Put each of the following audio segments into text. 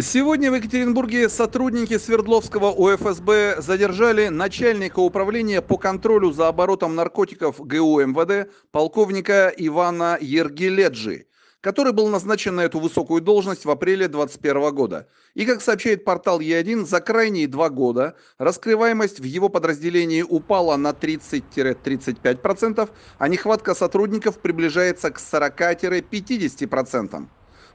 Сегодня в Екатеринбурге сотрудники Свердловского УФСБ задержали начальника управления по контролю за оборотом наркотиков ГУ МВД полковника Ивана Ергеледжи, который был назначен на эту высокую должность в апреле 2021 года. И, как сообщает портал Е1, за крайние два года раскрываемость в его подразделении упала на 30-35%, а нехватка сотрудников приближается к 40-50%.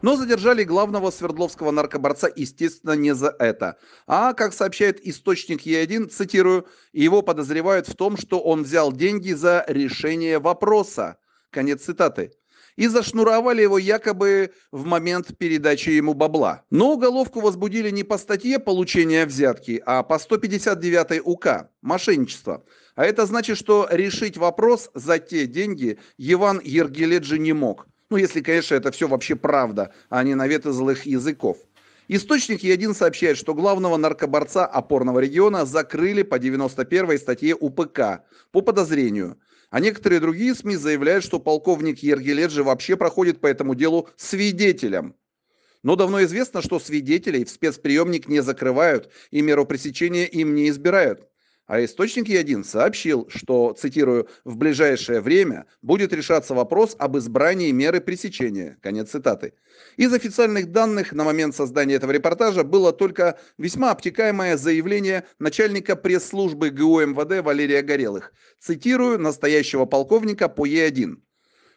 Но задержали главного свердловского наркоборца, естественно, не за это. А, как сообщает источник Е1, цитирую, его подозревают в том, что он взял деньги за решение вопроса. Конец цитаты и зашнуровали его якобы в момент передачи ему бабла. Но уголовку возбудили не по статье получения взятки, а по 159 УК – мошенничество. А это значит, что решить вопрос за те деньги Иван Ергеледжи не мог. Ну, если, конечно, это все вообще правда, а не наветы злых языков. Источник Един сообщает, что главного наркоборца опорного региона закрыли по 91 статье УПК по подозрению. А некоторые другие СМИ заявляют, что полковник Ергеледжи вообще проходит по этому делу свидетелем. Но давно известно, что свидетелей в спецприемник не закрывают и меру пресечения им не избирают. А источник Е1 сообщил, что, цитирую, «в ближайшее время будет решаться вопрос об избрании меры пресечения». Конец цитаты. Из официальных данных на момент создания этого репортажа было только весьма обтекаемое заявление начальника пресс-службы ГУ МВД Валерия Горелых. Цитирую настоящего полковника по Е1.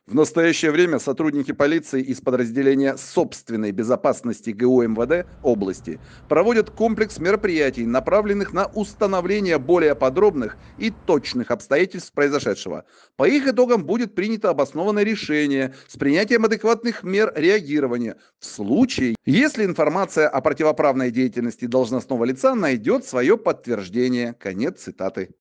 В настоящее время сотрудники полиции из подразделения собственной безопасности ГУ МВД области проводят комплекс мероприятий, направленных на установление более подробных и точных обстоятельств произошедшего. По их итогам будет принято обоснованное решение с принятием адекватных мер реагирования в случае, если информация о противоправной деятельности должностного лица найдет свое подтверждение. Конец цитаты.